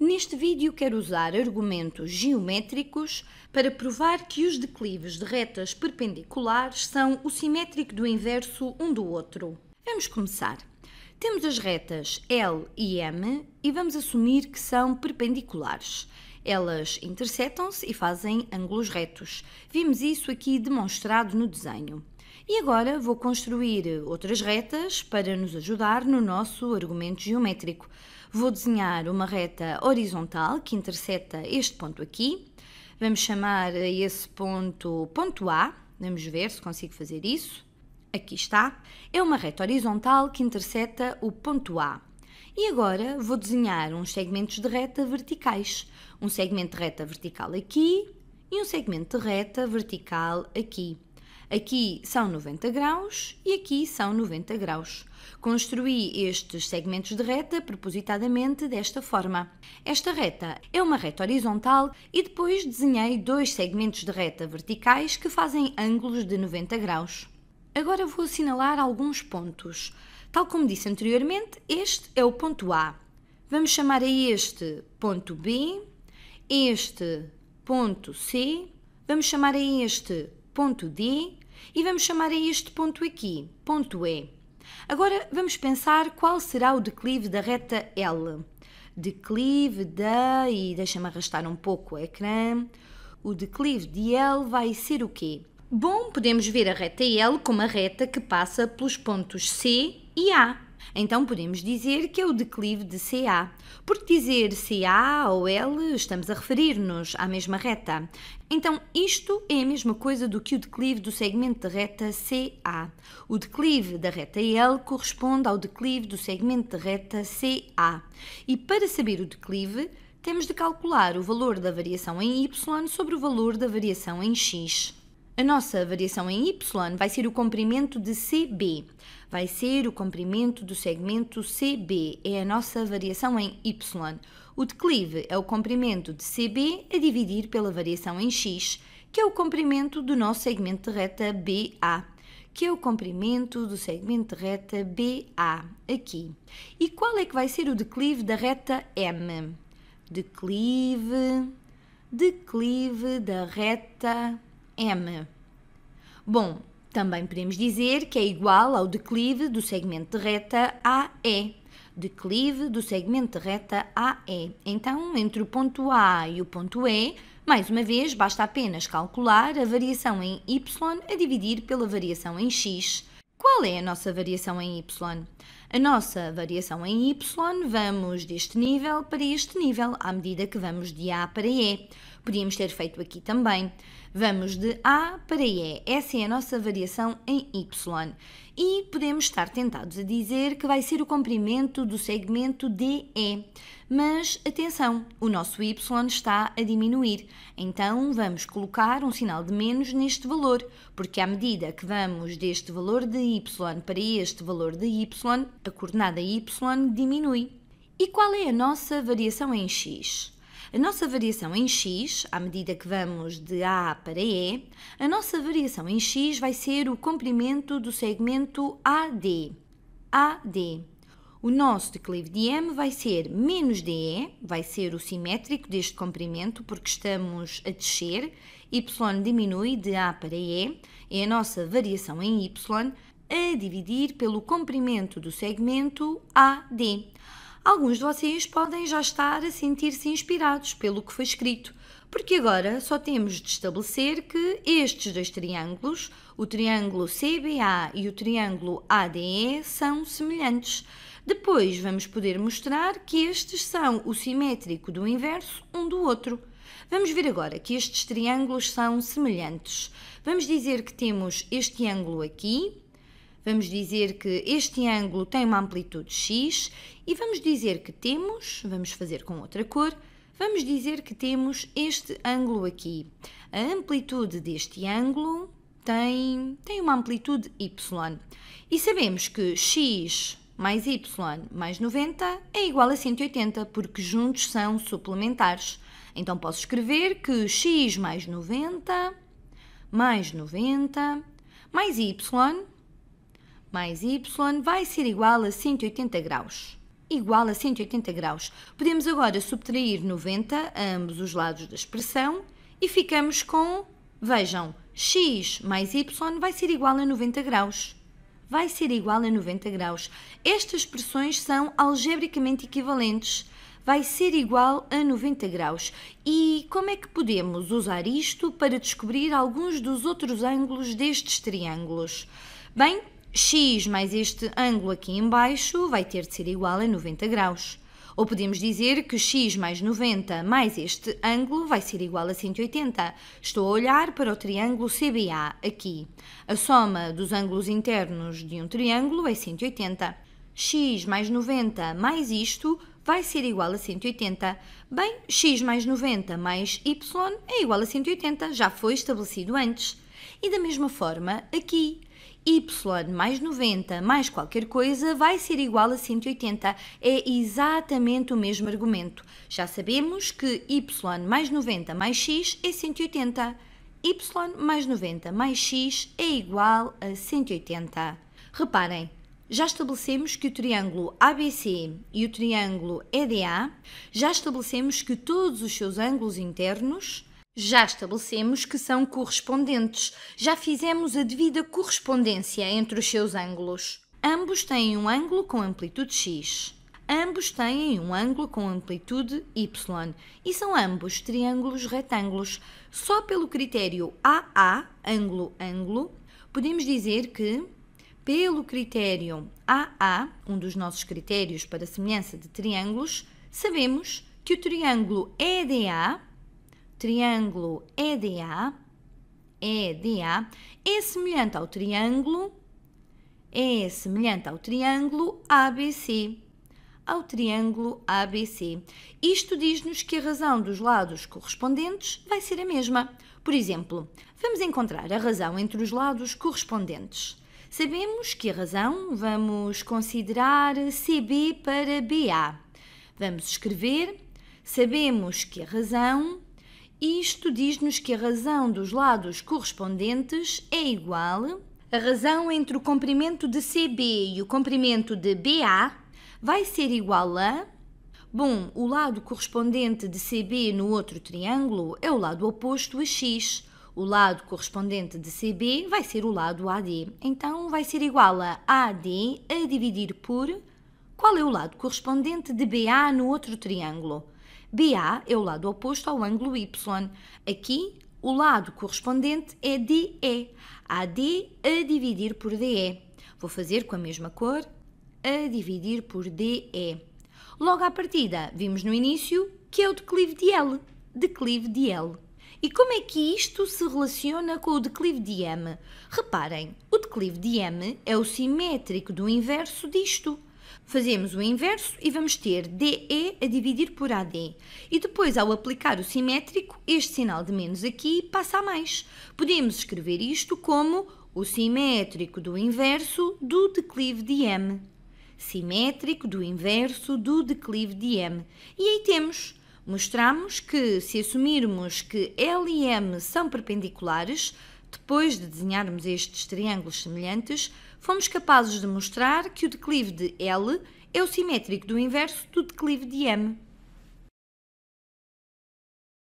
Neste vídeo quero usar argumentos geométricos para provar que os declives de retas perpendiculares são o simétrico do inverso um do outro. Vamos começar. Temos as retas L e M e vamos assumir que são perpendiculares. Elas interceptam se e fazem ângulos retos. Vimos isso aqui demonstrado no desenho. E agora vou construir outras retas para nos ajudar no nosso argumento geométrico. Vou desenhar uma reta horizontal que intercepta este ponto aqui. Vamos chamar esse ponto ponto A. Vamos ver se consigo fazer isso. Aqui está. É uma reta horizontal que intercepta o ponto A. E agora vou desenhar uns segmentos de reta verticais. Um segmento de reta vertical aqui e um segmento de reta vertical aqui. Aqui são 90 graus e aqui são 90 graus. Construí estes segmentos de reta propositadamente desta forma. Esta reta é uma reta horizontal e depois desenhei dois segmentos de reta verticais que fazem ângulos de 90 graus. Agora vou assinalar alguns pontos. Tal como disse anteriormente, este é o ponto A. Vamos chamar a este ponto B, este ponto C, vamos chamar a este ponto D e vamos chamar a este ponto aqui, ponto E. Agora vamos pensar qual será o declive da reta L. Declive da, e deixa-me arrastar um pouco o ecrã, o declive de L vai ser o quê? Bom, podemos ver a reta L como a reta que passa pelos pontos C e A. Então podemos dizer que é o declive de CA. Porque dizer CA ou L estamos a referir-nos à mesma reta. Então isto é a mesma coisa do que o declive do segmento de reta CA. O declive da reta L corresponde ao declive do segmento de reta CA. E para saber o declive, temos de calcular o valor da variação em y sobre o valor da variação em x. A nossa variação em Y vai ser o comprimento de CB. Vai ser o comprimento do segmento CB. É a nossa variação em Y. O declive é o comprimento de CB a dividir pela variação em X, que é o comprimento do nosso segmento de reta BA. Que é o comprimento do segmento de reta BA aqui. E qual é que vai ser o declive da reta M? Declive. Declive da reta M. Bom, também podemos dizer que é igual ao declive do segmento de reta AE. Declive do segmento de reta AE. Então, entre o ponto A e o ponto E, mais uma vez, basta apenas calcular a variação em y a dividir pela variação em x. Qual é a nossa variação em y? A nossa variação em y vamos deste nível para este nível, à medida que vamos de A para E. Podíamos ter feito aqui também. Vamos de A para E. Essa é a nossa variação em y e podemos estar tentados a dizer que vai ser o comprimento do segmento DE. Mas atenção, o nosso y está a diminuir, então vamos colocar um sinal de menos neste valor, porque à medida que vamos deste valor de y para este valor de y, a coordenada y diminui. E qual é a nossa variação em x? A nossa variação em x, à medida que vamos de A para E, a nossa variação em x vai ser o comprimento do segmento AD. AD. O nosso declive de M vai ser menos DE, vai ser o simétrico deste comprimento, porque estamos a descer, y diminui de A para E, é a nossa variação em y, a dividir pelo comprimento do segmento AD. Alguns de vocês podem já estar a sentir-se inspirados pelo que foi escrito, porque agora só temos de estabelecer que estes dois triângulos, o triângulo CBA e o triângulo ADE, são semelhantes. Depois vamos poder mostrar que estes são o simétrico do inverso um do outro. Vamos ver agora que estes triângulos são semelhantes. Vamos dizer que temos este ângulo aqui, Vamos dizer que este ângulo tem uma amplitude x e vamos dizer que temos, vamos fazer com outra cor, vamos dizer que temos este ângulo aqui. A amplitude deste ângulo tem, tem uma amplitude y. E sabemos que x mais y mais 90 é igual a 180, porque juntos são suplementares. Então posso escrever que x mais 90 mais 90 mais y mais y vai ser igual a 180 graus. Igual a 180 graus. Podemos agora subtrair 90 a ambos os lados da expressão e ficamos com, vejam, x mais y vai ser igual a 90 graus. Vai ser igual a 90 graus. Estas expressões são algebricamente equivalentes. Vai ser igual a 90 graus. E como é que podemos usar isto para descobrir alguns dos outros ângulos destes triângulos? Bem, x mais este ângulo aqui embaixo vai ter de ser igual a 90 graus. Ou podemos dizer que x mais 90 mais este ângulo vai ser igual a 180. Estou a olhar para o triângulo CBA aqui. A soma dos ângulos internos de um triângulo é 180. x mais 90 mais isto vai ser igual a 180. Bem, x mais 90 mais y é igual a 180, já foi estabelecido antes. E da mesma forma, aqui, y mais 90 mais qualquer coisa vai ser igual a 180. É exatamente o mesmo argumento. Já sabemos que y mais 90 mais x é 180. y mais 90 mais x é igual a 180. Reparem, já estabelecemos que o triângulo ABC e o triângulo EDA, já estabelecemos que todos os seus ângulos internos já estabelecemos que são correspondentes, já fizemos a devida correspondência entre os seus ângulos. Ambos têm um ângulo com amplitude x. Ambos têm um ângulo com amplitude y e são ambos triângulos retângulos. Só pelo critério AA, ângulo-ângulo, podemos dizer que, pelo critério AA, um dos nossos critérios para semelhança de triângulos, sabemos que o triângulo EDA triângulo EDA, EDA é semelhante ao triângulo é semelhante ao triângulo ABC. Ao triângulo ABC. Isto diz-nos que a razão dos lados correspondentes vai ser a mesma. Por exemplo, vamos encontrar a razão entre os lados correspondentes. Sabemos que a razão vamos considerar CB para BA. Vamos escrever. Sabemos que a razão isto diz-nos que a razão dos lados correspondentes é igual a razão entre o comprimento de CB e o comprimento de BA vai ser igual a. Bom, o lado correspondente de CB no outro triângulo é o lado oposto a X. O lado correspondente de CB vai ser o lado AD. Então vai ser igual a AD a dividir por. Qual é o lado correspondente de BA no outro triângulo? BA é o lado oposto ao ângulo Y. Aqui, o lado correspondente é DE. AD a dividir por DE. Vou fazer com a mesma cor, a dividir por DE. Logo à partida, vimos no início que é o declive de L. Declive de L. E como é que isto se relaciona com o declive de M? Reparem, o declive de M é o simétrico do inverso disto. Fazemos o inverso e vamos ter DE a dividir por AD. E depois, ao aplicar o simétrico, este sinal de menos aqui passa a mais. Podemos escrever isto como o simétrico do inverso do declive de M. Simétrico do inverso do declive de M. E aí temos mostramos que, se assumirmos que L e M são perpendiculares, depois de desenharmos estes triângulos semelhantes, fomos capazes de mostrar que o declive de L é o simétrico do inverso do declive de M.